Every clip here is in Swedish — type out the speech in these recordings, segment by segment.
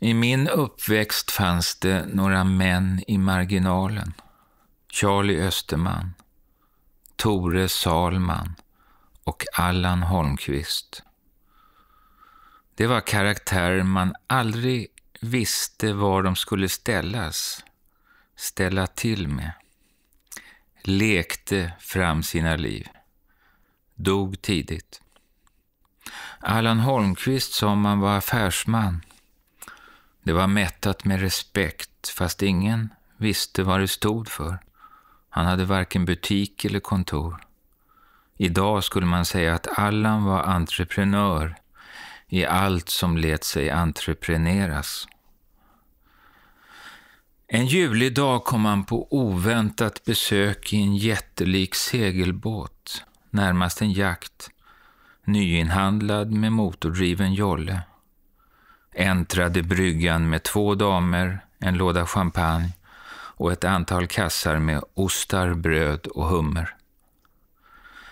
I min uppväxt fanns det några män i marginalen. Charlie Österman, Tore Salman och Allan Holmqvist. Det var karaktärer man aldrig visste var de skulle ställas, ställa till med. Lekte fram sina liv. Dog tidigt. Allan Holmqvist som man var affärsman. Det var mättat med respekt, fast ingen visste vad det stod för. Han hade varken butik eller kontor. Idag skulle man säga att Allan var entreprenör i allt som lät sig entrepreneras. En julig dag kom han på oväntat besök i en jättelik segelbåt, närmast en jakt, nyinhandlad med motordriven jolle äntrade bryggan med två damer, en låda champagne och ett antal kassar med ostar, bröd och hummer.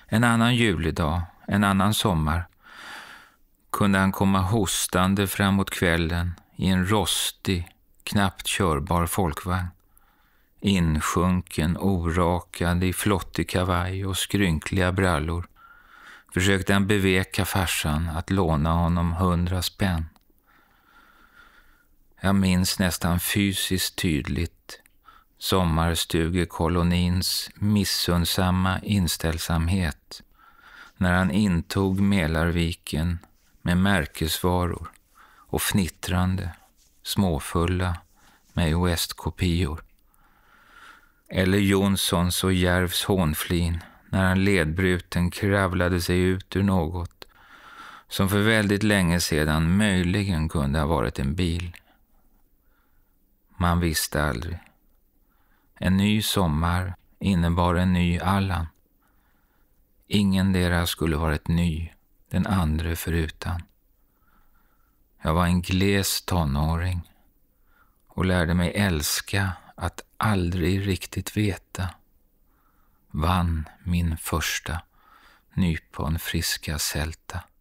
En annan julidag, en annan sommar, kunde han komma hostande framåt kvällen i en rostig, knappt körbar folkvagn. Insjunken, orakad i flottig kavaj och skrynkliga brallor försökte han beveka farsan att låna honom hundra spänn. Jag minns nästan fysiskt tydligt sommarstugekolonins missundsamma inställsamhet när han intog Mälarviken med märkesvaror och fnittrande, småfulla Mae West-kopior. Eller Jonssons och Järvs hånflin när han ledbruten kravlade sig ut ur något som för väldigt länge sedan möjligen kunde ha varit en bil. Man visste aldrig. En ny sommar innebar en ny Allan. Ingen deras skulle varit ny, den andre förutan. Jag var en gles tonåring och lärde mig älska att aldrig riktigt veta. Vann min första nyponfriska sälta.